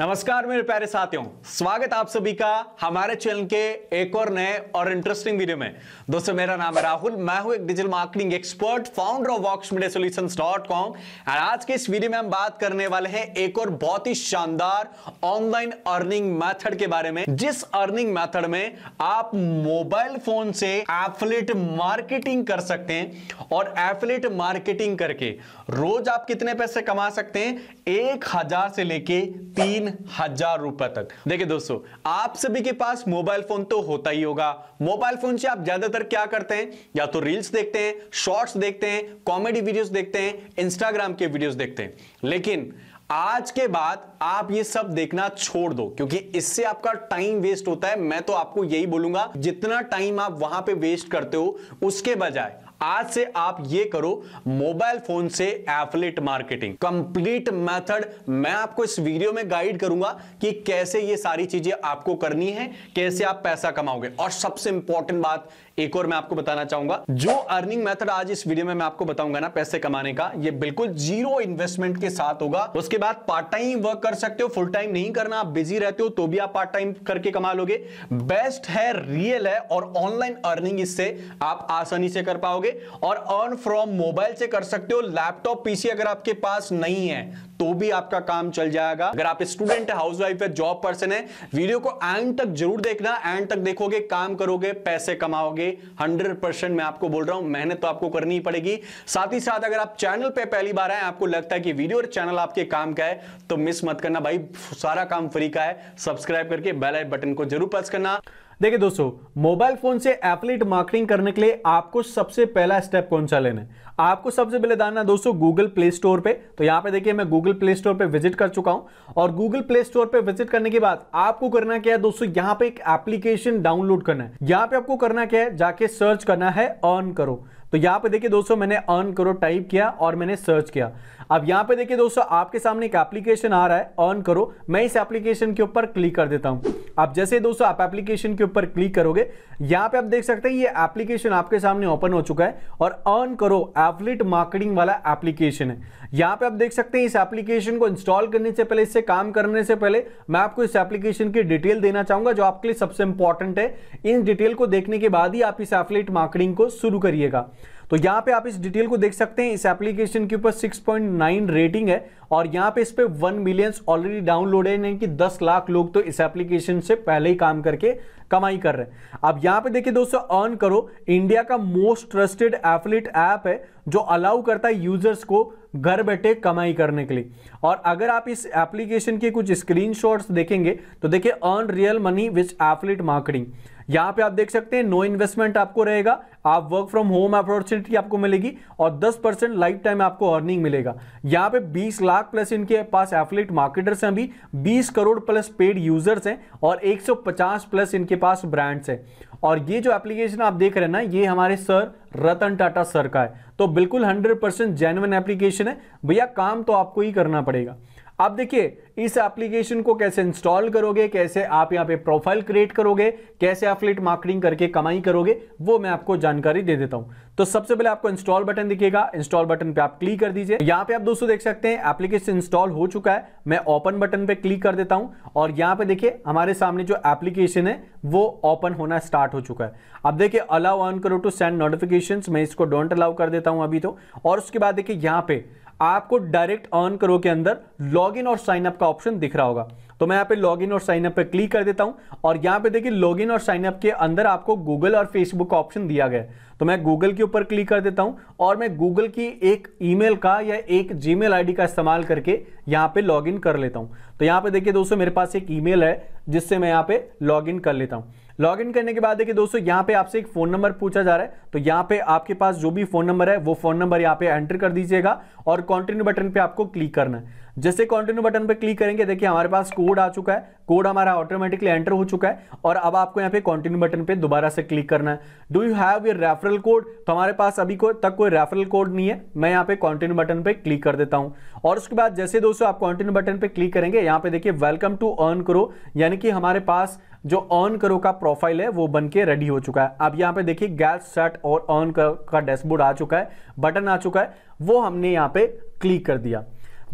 नमस्कार मेरे प्यारे साथियों स्वागत आप सभी का हमारे चैनल के एक और नए और इंटरेस्टिंग वीडियो में दोस्तों मेरा नाम है राहुल मैं हूं एक digital marketing expert founder of Vox Media Solution dot com और आज के इस वीडियो में हम बात करने वाले हैं एक और बहुत ही शानदार ऑनलाइन अर्निंग मैथड के बारे में जिस अर्निंग मैथड में आप मोबाइल फोन से एफलेट मार्केटिंग कर सकते हैं और एफलेट मार्केटिंग करके रोज आप कितने पैसे कमा सकते हैं एक हजार से लेके तीन हजार रुपए तक देखिए दोस्तों आप सभी के पास मोबाइल फोन तो होता ही होगा मोबाइल फोन से आप ज्यादातर क्या करते हैं या तो रील्स देखते हैं शॉर्ट्स देखते हैं कॉमेडी वीडियोस देखते हैं इंस्टाग्राम के वीडियोस देखते हैं लेकिन आज के बाद आप ये सब देखना छोड़ दो क्योंकि इससे आपका टाइम वेस्ट होता है मैं तो आपको यही बोलूंगा जितना टाइम आप वहां पे वेस्ट करते हो उसके बजाय आज से आप ये करो मोबाइल फोन से एफलेट मार्केटिंग कंप्लीट मेथड मैं आपको इस वीडियो में गाइड करूंगा कि कैसे ये सारी चीजें आपको करनी है कैसे आप पैसा कमाओगे और सबसे इंपॉर्टेंट बात एक और मैं आपको बताना चाहूंगा जो अर्निंग मेथड आज इस वीडियो में मैं आपको बताऊंगा ना पैसे कमाने का ये बिल्कुल जीरो इन्वेस्टमेंट के साथ होगा उसके बाद पार्ट टाइम वर्क कर सकते हो फुल टाइम नहीं करना आप बिजी रहते हो तो भी आप पार्ट टाइम करके कमा लोगे बेस्ट है रियल है और ऑनलाइन अर्निंग इससे आप आसानी से कर पाओगे और अर्न फ्रॉम मोबाइल से कर सकते हो लैपटॉप पीसी अगर आपके पास नहीं है तो भी आपका काम चल जाएगा अगर आप स्टूडेंट है हाउस वाइफ है जॉब पर्सन है वीडियो को एंड तक जरूर देखना एंड तक देखोगे काम करोगे पैसे कमाओगे हंड्रेड परसेंट मैं आपको बोल रहा हूं मेहनत तो आपको करनी ही पड़ेगी साथ ही साथ अगर आप चैनल पे पहली बार आए आपको लगता है कि वीडियो और चैनल आपके काम का है तो मिस मत करना भाई सारा काम फ्री का है सब्सक्राइब करके बेल बटन को जरूर प्रेस करना देखिए दोस्तों मोबाइल फोन से एफिलेट मार्केटिंग करने के लिए आपको सबसे पहला स्टेप कौन सा लेना है आपको सबसे पहले जानना दोस्तों गूगल प्ले स्टोर पे तो यहां पे देखिए मैं गूगल प्ले स्टोर पे विजिट कर चुका हूं और गूगल प्ले स्टोर पे विजिट करने के बाद आपको करना क्या है दोस्तों यहां पे एक एप्लीकेशन डाउनलोड करना है यहां पे आपको करना क्या है जाके सर्च करना है अर्न करो तो यहां पे देखिए दोस्तों मैंने अर्न करो टाइप किया और मैंने सर्च किया अब यहां पे देखिए दोस्तों आपके सामने एक एप्लीकेशन आ रहा है अर्न करो मैं इस एप्लीकेशन के ऊपर क्लिक कर देता हूं अब जैसे दोस्तों आप एप्लीकेशन के ऊपर क्लिक करोगे यहां पे आप देख सकते हैं ये एप्लीकेशन आपके सामने ओपन हो चुका है और अर्न करो एफलिट मार्केटिंग वाला एप्लीकेशन है यहां पे आप देख सकते हैं इस एप्लीकेशन को इंस्टॉल करने से पहले इससे काम करने से पहले मैं आपको इस एप्लीकेशन की डिटेल देना चाहूंगा जो आपके लिए सबसे इंपॉर्टेंट है इन डिटेल को देखने के बाद ही आप इस एफलेट मार्केटिंग को शुरू करिएगा तो यहां पे आप इस डिटेल को देख सकते हैं इस एप्लीकेशन के ऊपर 6.9 रेटिंग है और यहाँ पे इस पे 1 मिलियंस ऑलरेडी डाउनलोड है यानी कि 10 लाख लोग तो इस एप्लीकेशन से पहले ही काम करके कमाई कर रहे हैं अब यहाँ पे देखिए दोस्तों अर्न करो इंडिया का मोस्ट ट्रस्टेड एफलेट ऐप है जो अलाउ करता है यूजर्स को घर बैठे कमाई करने के लिए और अगर आप इस एप्लीकेशन के कुछ स्क्रीनशॉट्स देखेंगे तो देखिए earn real money which affiliate marketing यहां पे आप देख सकते हैं नो इन्वेस्टमेंट आपको रहेगा आप वर्क फ्रॉम होम अपॉर्चुनिटी आपको मिलेगी और 10 परसेंट लाइफ टाइम आपको अर्निंग मिलेगा यहां पे 20 लाख प्लस इनके पास एफलेट मार्केटर्स हैं अभी 20 करोड़ प्लस पेड यूजर्स हैं और 150 प्लस इनके पास ब्रांड्स हैं और ये जो एप्लीकेशन आप देख रहे हैं ना ये हमारे सर रतन टाटा सर का है तो बिल्कुल हंड्रेड परसेंट एप्लीकेशन है भैया काम तो आपको ही करना पड़ेगा आप देखिए इस एप्लीकेशन को कैसे इंस्टॉल करोगे कैसे आप यहाँ पे प्रोफाइल क्रिएट करोगे कैसे एफलेट मार्केटिंग करके कमाई करोगे वो मैं आपको जानकारी दे देता हूं तो सबसे पहले आपको इंस्टॉल बटन दिखेगा इंस्टॉल बटन पे आप क्लिक कर दीजिए यहाँ पे आप दोस्तों देख सकते हैं एप्लीकेशन इंस्टॉल हो चुका है मैं ओपन बटन पर क्लिक कर देता हूं और यहाँ पे देखिए हमारे सामने जो एप्लीकेशन है वो ओपन होना स्टार्ट हो चुका है अब देखिए अलाउ ऑन करो टू सेंड नोटिफिकेशन मैं इसको डोंट अलाउ कर देता हूं अभी तो और उसके बाद देखिए यहाँ पे आपको डायरेक्ट अर्न करो के अंदर लॉग इन और साइन अप का ऑप्शन दिख रहा होगा तो मैं यहाँ पे लॉग इन और साइनअप पे क्लिक कर देता हूँ और यहाँ पे देखिए लॉग इन और साइन अप के अंदर आपको गूगल और फेसबुक का ऑप्शन दिया गया है तो मैं गूगल के ऊपर क्लिक कर देता हूँ और मैं गूगल की एक ईमेल का या एक जी मेल का इस्तेमाल करके यहाँ पे लॉग इन कर लेता हूँ तो यहाँ पे देखिए दोस्तों मेरे पास एक ई है जिससे मैं यहाँ पे लॉग इन कर लेता हूँ लॉग इन करने के बाद देखिए दोस्तों यहाँ पे आपसे एक फोन नंबर पूछा जा रहा है तो यहाँ पे आपके पास जो भी फोन नंबर है वो फोन नंबर यहाँ पे एंटर कर दीजिएगा और कंटिन्यू बटन पे आपको क्लिक करना है जैसे कंटिन्यू बटन पे क्लिक करेंगे देखिए हमारे पास कोड आ चुका है कोड हमारा ऑटोमेटिकली एंटर हो चुका है और अब आपको यहाँ पे कंटिन्यू बटन पे दोबारा से क्लिक करना है do you have your referral code तो हमारे पास अभी को, तक कोई रेफरल कोड नहीं है मैं यहाँ पे कंटिन्यू बटन पे क्लिक कर देता हूँ और उसके बाद जैसे दोस्तों आप कॉन्टिन्यू बटन पे क्लिक करेंगे यहाँ पे देखिए वेलकम टू अर्न करो यानी कि हमारे पास जो ऑन करो का प्रोफाइल है वो बन के रेडी हो चुका है अब यहाँ पे देखिए गैस सेट और ऑन करो का डैशबोर्ड आ चुका है बटन आ चुका है वो हमने यहाँ पे क्लिक कर दिया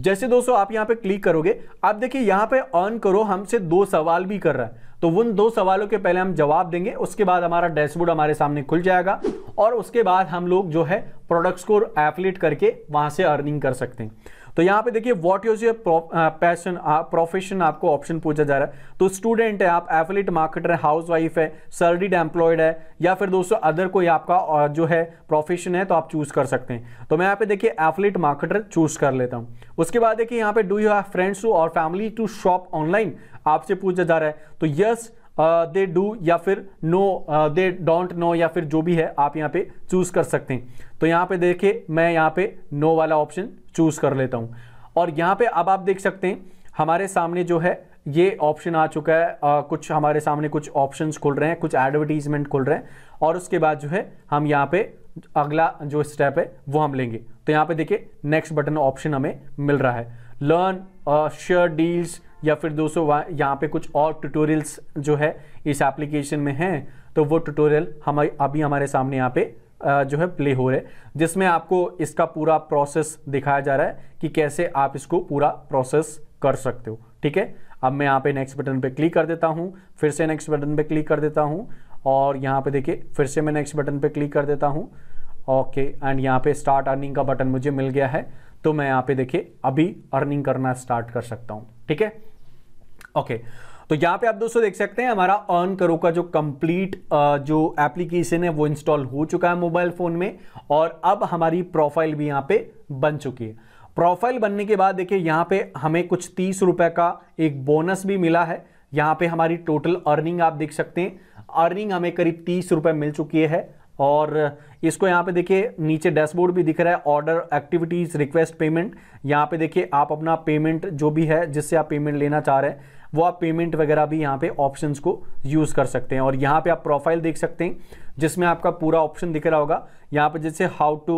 जैसे दोस्तों आप यहाँ पे क्लिक करोगे आप देखिए यहाँ पे ऑन करो हमसे दो सवाल भी कर रहा है तो उन दो सवालों के पहले हम जवाब देंगे उसके बाद हमारा डैशबोर्ड हमारे सामने खुल जाएगा और उसके बाद हम लोग जो है प्रोडक्ट्स को एफलेट करके वहां से अर्निंग कर सकते हैं तो यहाँ पे देखिए what use your passion profession आपको ऑप्शन पूछा जा रहा है तो स्टूडेंट है आप एफिलेट मार्केटर है हाउस वाइफ है सर्डिड एम्प्लॉयड है या फिर दोस्तों अदर कोई आपका uh, जो है प्रोफेशन है तो आप चूज कर सकते हैं तो मैं यहाँ पे देखिए एफिलेट मार्केटर चूज कर लेता हूं उसके बाद देखिए यहाँ पे do you have friends to और फैमिली टू शॉप ऑनलाइन आपसे पूछा जा रहा है तो यस दे डू या फिर नो दे डोंट नो या फिर जो भी है आप यहाँ पे चूज़ कर सकते हैं तो यहाँ पे देखिए मैं यहाँ पे नो no वाला ऑप्शन चूज़ कर लेता हूँ और यहाँ पे अब आप देख सकते हैं हमारे सामने जो है ये ऑप्शन आ चुका है आ, कुछ हमारे सामने कुछ ऑप्शन खुल रहे हैं कुछ एडवर्टीजमेंट खुल रहे हैं और उसके बाद जो है हम यहाँ पे अगला जो स्टेप है वो हम लेंगे तो यहाँ पे देखिए नेक्स्ट बटन ऑप्शन हमें मिल रहा है लर्न शेयर डील्स या फिर दोस्तों यहाँ पे कुछ और ट्यूटोरियल्स जो है इस एप्लीकेशन में हैं तो वो ट्यूटोरियल हम अभी हमारे सामने यहाँ पे जो है प्ले हो रहे जिसमें आपको इसका पूरा प्रोसेस दिखाया जा रहा है कि कैसे आप इसको पूरा प्रोसेस कर सकते हो ठीक है अब मैं यहाँ पे नेक्स्ट बटन पे क्लिक कर देता हूँ फिर से नेक्स्ट बटन पे क्लिक कर देता हूँ और यहाँ पे देखिए फिर से मैं नेक्स्ट बटन पे क्लिक कर देता हूँ ओके एंड यहाँ पे स्टार्ट अर्निंग का बटन मुझे मिल गया है तो मैं यहां पे देखिए अभी अर्निंग करना स्टार्ट कर सकता हूं ठीक है ओके तो यहां पे आप दोस्तों देख सकते हैं हमारा अर्न करो का जो कंप्लीट जो एप्लीकेशन है वो इंस्टॉल हो चुका है मोबाइल फोन में और अब हमारी प्रोफाइल भी यहां पे बन चुकी है प्रोफाइल बनने के बाद देखिए यहां पे हमें कुछ तीस रुपए का एक बोनस भी मिला है यहां पे हमारी टोटल अर्निंग आप देख सकते हैं अर्निंग हमें करीब तीस रुपए मिल चुकी है और इसको यहाँ पे देखिए नीचे डैशबोर्ड भी दिख रहा है ऑर्डर एक्टिविटीज़ रिक्वेस्ट पेमेंट यहाँ पे देखिए आप अपना पेमेंट जो भी है जिससे आप पेमेंट लेना चाह रहे हैं वो आप पेमेंट वगैरह भी यहाँ पे ऑप्शंस को यूज़ कर सकते हैं और यहाँ पे आप प्रोफाइल देख सकते हैं जिसमें आपका पूरा ऑप्शन दिख रहा होगा यहाँ पे जैसे हाउ टू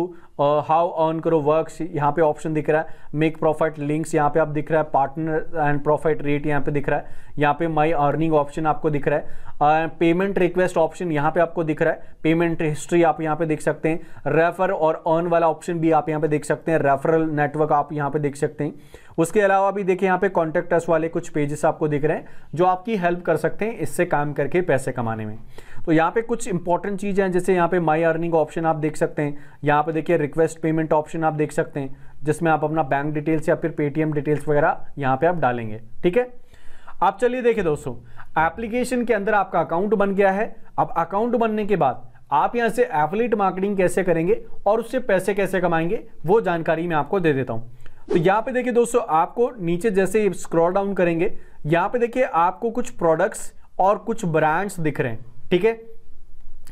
हाउ अर्न करो वर्क यहाँ पे ऑप्शन दिख रहा है मेक प्रॉफिट लिंक्स यहाँ पे आप दिख रहा है पार्टनर एंड प्रॉफिट रेट यहाँ पे दिख रहा है यहाँ पे माई अर्निंग ऑप्शन आपको दिख रहा है पेमेंट रिक्वेस्ट ऑप्शन यहाँ पे आपको दिख रहा है पेमेंट हिस्ट्री आप यहाँ पे देख सकते हैं रेफर और अर्न वाला ऑप्शन भी आप यहाँ पे देख सकते हैं रेफरल नेटवर्क आप यहाँ पे देख सकते हैं उसके अलावा भी देखिए यहाँ पे कॉन्टेक्ट अस वाले कुछ पेजेस आपको दिख रहे हैं जो आपकी हेल्प कर सकते हैं इससे काम करके पैसे कमाने में तो यहाँ पे कुछ इंपॉर्टेंट इंपॉर्टेंट चीज़ है जैसे यहाँ पे माई अर्निंग ऑप्शन आप देख सकते हैं यहाँ पे देखिए रिक्वेस्ट पेमेंट ऑप्शन आप देख सकते हैं जिसमें आप अपना बैंक डिटेल्स या फिर पेटीएम डिटेल्स वगैरह यहाँ पे आप डालेंगे ठीक है आप चलिए देखिए दोस्तों एप्लीकेशन के अंदर आपका अकाउंट बन गया है अब अकाउंट बनने के बाद आप यहाँ से एफलेट मार्केटिंग कैसे करेंगे और उससे पैसे कैसे कमाएंगे वो जानकारी मैं आपको दे देता हूँ तो यहाँ पे देखिए दोस्तों आपको नीचे जैसे स्क्रॉल डाउन करेंगे यहाँ पे देखिए आपको कुछ प्रोडक्ट्स और कुछ ब्रांड्स दिख रहे हैं ठीक है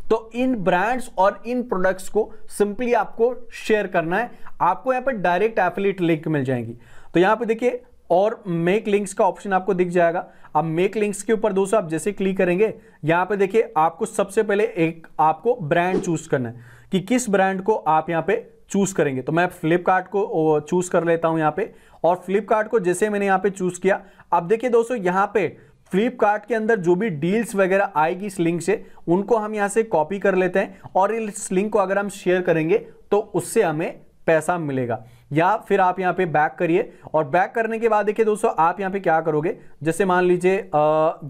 तो इन ब्रांड्स और इन प्रोडक्ट्स को सिंपली आपको शेयर करना है आपको यहां पर डायरेक्ट एफिलेट लिंक मिल जाएंगी तो यहां पर देखिए और मेक लिंक्स का ऑप्शन आपको दिख जाएगा अब मेक लिंक्स के ऊपर दोस्तों आप जैसे क्लिक करेंगे यहां पे देखिए आपको सबसे पहले एक आपको ब्रांड चूज करना है कि किस ब्रांड को आप यहां पे चूज करेंगे तो मैं फ्लिपकार्ट को चूज कर लेता हूं यहां पे और फ्लिपकार्ट को जैसे मैंने यहां पे चूज किया अब देखिए दोस्तों यहां पर फ्लिपकार्ट के अंदर जो भी डील्स वगैरह आएगी इस लिंक से उनको हम यहाँ से कॉपी कर लेते हैं और इस लिंक को अगर हम शेयर करेंगे तो उससे हमें पैसा मिलेगा या फिर आप यहाँ पे बैक करिए और बैक करने के बाद देखिए दोस्तों आप यहाँ पे क्या करोगे जैसे मान लीजिए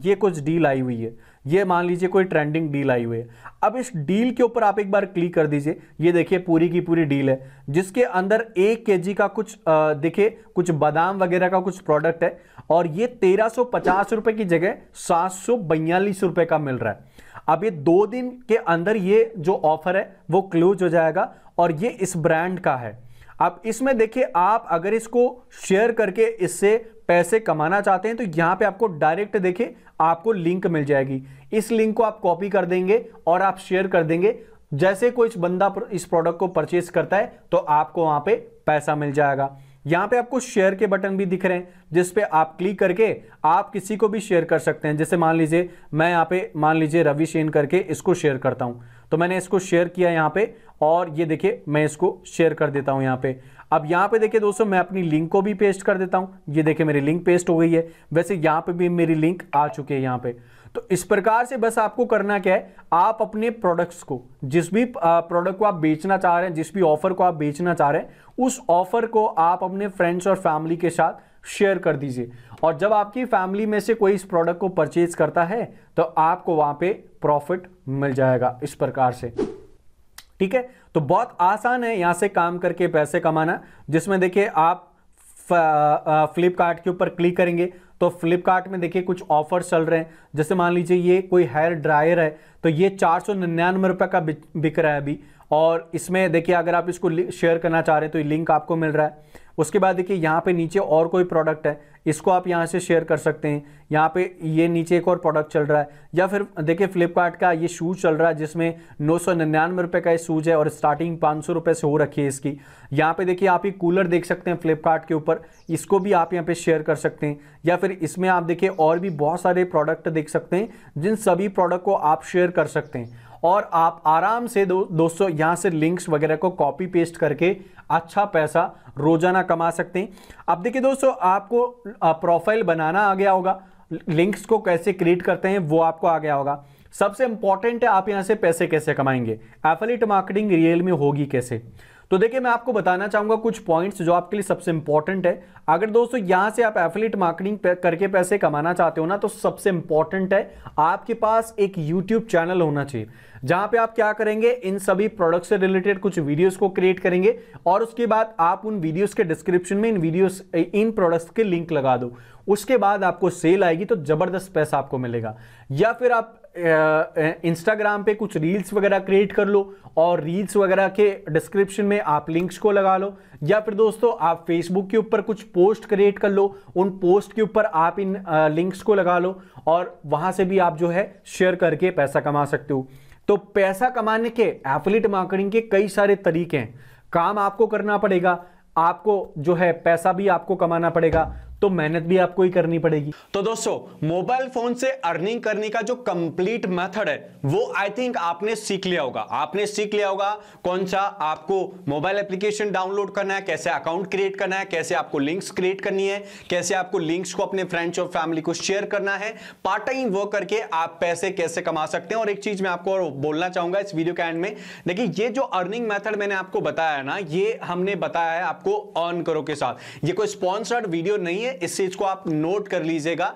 ये कुछ डील आई हुई है ये मान लीजिए कोई ट्रेंडिंग डील आई हुई है अब इस डील के ऊपर आप एक बार क्लिक कर दीजिए ये देखिए पूरी की पूरी डील है जिसके अंदर एक के जी का कुछ देखिए कुछ बादाम वगैरह का कुछ प्रोडक्ट है और ये तेरह सौ पचास रुपए की जगह सात सौ बयालीस रुपए का मिल रहा है अब ये दो दिन के अंदर ये जो ऑफर है वो क्लोज हो जाएगा और ये इस ब्रांड का है अब इसमें देखिए आप अगर इसको शेयर करके इससे पैसे कमाना चाहते हैं तो यहाँ पे आपको डायरेक्ट देखिए आपको लिंक मिल जाएगी इस लिंक को आप कॉपी कर देंगे और आप शेयर कर देंगे जैसे कोई बंदा इस प्रोडक्ट को परचेज करता है तो आपको वहाँ पे पैसा मिल जाएगा यहां पे आपको शेयर के बटन भी दिख रहे हैं जिस पे आप क्लिक करके आप किसी को भी शेयर कर सकते हैं जैसे मान लीजिए मैं यहाँ पे मान लीजिए रवि सेन करके इसको शेयर करता हूं तो मैंने इसको शेयर किया यहाँ पे और ये देखिए मैं इसको शेयर कर देता हूं यहाँ पे अब यहां पे देखिए दोस्तों मैं अपनी लिंक को भी पेस्ट कर देता हूं ये देखिए मेरी लिंक पेस्ट हो गई है वैसे यहां पे भी मेरी लिंक आ चुकी है यहाँ पे तो इस प्रकार से बस आपको करना क्या है आप अपने प्रोडक्ट्स को जिस भी प्रोडक्ट को आप बेचना चाह रहे हैं जिस भी ऑफर को आप बेचना चाह रहे हैं उस ऑफर को आप अपने फ्रेंड्स और फैमिली के साथ शेयर कर दीजिए और जब आपकी फैमिली में से कोई इस प्रोडक्ट को परचेज करता है तो आपको वहां पे प्रॉफिट मिल जाएगा इस प्रकार से ठीक है तो बहुत आसान है यहां से काम करके पैसे कमाना जिसमें देखिए आप फ्लिपकार्ट के ऊपर क्लिक करेंगे तो फ्लिपकार्ट में देखिए कुछ ऑफर्स चल रहे हैं जैसे मान लीजिए ये कोई हेयर ड्रायर है तो ये चार सौ निन्यानवे रुपये का बिक रहा है अभी और इसमें देखिए अगर आप इसको शेयर करना चाह रहे हैं तो ये लिंक आपको मिल रहा है उसके बाद देखिए यहाँ पे नीचे और कोई प्रोडक्ट है इसको आप यहाँ से शेयर कर सकते हैं यहाँ पे ये नीचे एक और प्रोडक्ट चल रहा है या फिर देखिए फ्लिपकार्ट का ये शूज़ चल रहा है जिसमें नौ सौ निन्यानवे रुपये का ये शूज़ है और स्टार्टिंग पाँच सौ रुपये से हो रखी है इसकी यहाँ पे देखिए आप ये कूलर देख सकते हैं फ्लिपकार्ट के ऊपर इसको भी आप यहाँ पे शेयर कर सकते हैं या फिर इसमें आप देखिए और भी बहुत सारे प्रोडक्ट देख सकते हैं जिन सभी प्रोडक्ट को आप शेयर कर सकते हैं और आप आराम से दो, दोस्तों यहाँ से लिंक्स वगैरह को कॉपी पेस्ट करके अच्छा पैसा रोजाना कमा सकते हैं अब देखिए दोस्तों आपको प्रोफाइल बनाना आ गया होगा लिंक्स को कैसे क्रिएट करते हैं वो आपको आ गया होगा सबसे इंपॉर्टेंट है आप यहाँ से पैसे कैसे कमाएंगे एफलिट मार्केटिंग रियल में होगी कैसे तो देखिए मैं आपको बताना चाहूंगा कुछ पॉइंट्स जो आपके लिए सबसे इंपॉर्टेंट है अगर दोस्तों यहां से आप एफिलेट मार्केटिंग करके पैसे कमाना चाहते हो ना तो सबसे इंपॉर्टेंट है आपके पास एक यूट्यूब चैनल होना चाहिए जहां पे आप क्या करेंगे इन सभी प्रोडक्ट से रिलेटेड कुछ वीडियोस को क्रिएट करेंगे और उसके बाद आप उन वीडियोस के डिस्क्रिप्शन में इन वीडियोस इन प्रोडक्ट्स के लिंक लगा दो उसके बाद आपको सेल आएगी तो जबरदस्त पैसा आपको मिलेगा या फिर आप इंस्टाग्राम पे कुछ रील्स वगैरह क्रिएट कर लो और रील्स वगैरह के डिस्क्रिप्शन में आप लिंक्स को लगा लो या फिर दोस्तों आप फेसबुक के ऊपर कुछ पोस्ट क्रिएट कर लो उन पोस्ट के ऊपर आप इन लिंक्स को लगा लो और वहां से भी आप जो है शेयर करके पैसा कमा सकते हो तो पैसा कमाने के एफलेट मार्केटिंग के कई सारे तरीके हैं काम आपको करना पड़ेगा आपको जो है पैसा भी आपको कमाना पड़ेगा तो मेहनत भी आपको ही करनी पड़ेगी तो दोस्तों मोबाइल फोन से अर्निंग करने का जो कंप्लीट मेथड है वो आई थिंक आपने सीख लिया होगा आपने सीख लिया होगा कौन सा आपको मोबाइल एप्लीकेशन डाउनलोड करना है कैसे अकाउंट क्रिएट करना है कैसे आपको लिंक्स क्रिएट करनी है कैसे आपको लिंक्स को अपने फ्रेंड्स और फैमिली को शेयर करना है पार्ट टाइम वर्क करके आप पैसे कैसे कमा सकते हैं और एक चीज मैं आपको बोलना चाहूंगा इस वीडियो के एंड में देखिए ये जो अर्निंग मैथड मैंने आपको बताया ना ये हमने बताया है आपको अर्न करो के साथ ये कोई स्पॉन्सर्ड वीडियो नहीं है है इस चीज को आप नोट कर लीजिएगा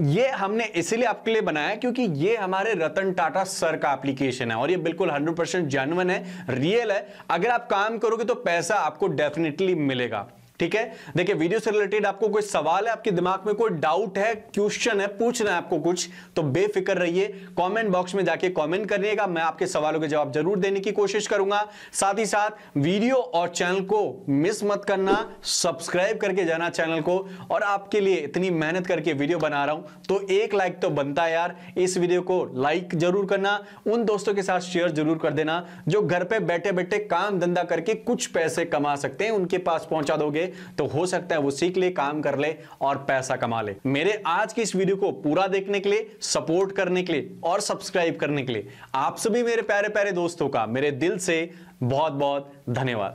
ये हमने इसीलिए आपके लिए बनाया क्योंकि ये हमारे रतन टाटा सर का एप्लीकेशन है और ये बिल्कुल 100% परसेंट जेनुअन है रियल है अगर आप काम करोगे तो पैसा आपको डेफिनेटली मिलेगा ठीक है देखिए वीडियो से रिलेटेड आपको कोई सवाल है आपके दिमाग में कोई डाउट है क्वेश्चन है पूछना है आपको कुछ तो बेफिक्र रहिए कमेंट बॉक्स में जाके कमेंट करिएगा मैं आपके सवालों के जवाब जरूर देने की कोशिश करूंगा साथ ही साथ वीडियो और चैनल को मिस मत करना सब्सक्राइब करके जाना चैनल को और आपके लिए इतनी मेहनत करके वीडियो बना रहा हूं तो एक लाइक तो बनता है यार इस वीडियो को लाइक जरूर करना उन दोस्तों के साथ शेयर जरूर कर देना जो घर पर बैठे बैठे काम धंधा करके कुछ पैसे कमा सकते हैं उनके पास पहुंचा दोगे तो हो सकता है वो सीख ले काम कर ले और पैसा कमा ले मेरे आज की इस वीडियो को पूरा देखने के लिए सपोर्ट करने के लिए और सब्सक्राइब करने के लिए आप सभी मेरे प्यारे प्यारे दोस्तों का मेरे दिल से बहुत बहुत धन्यवाद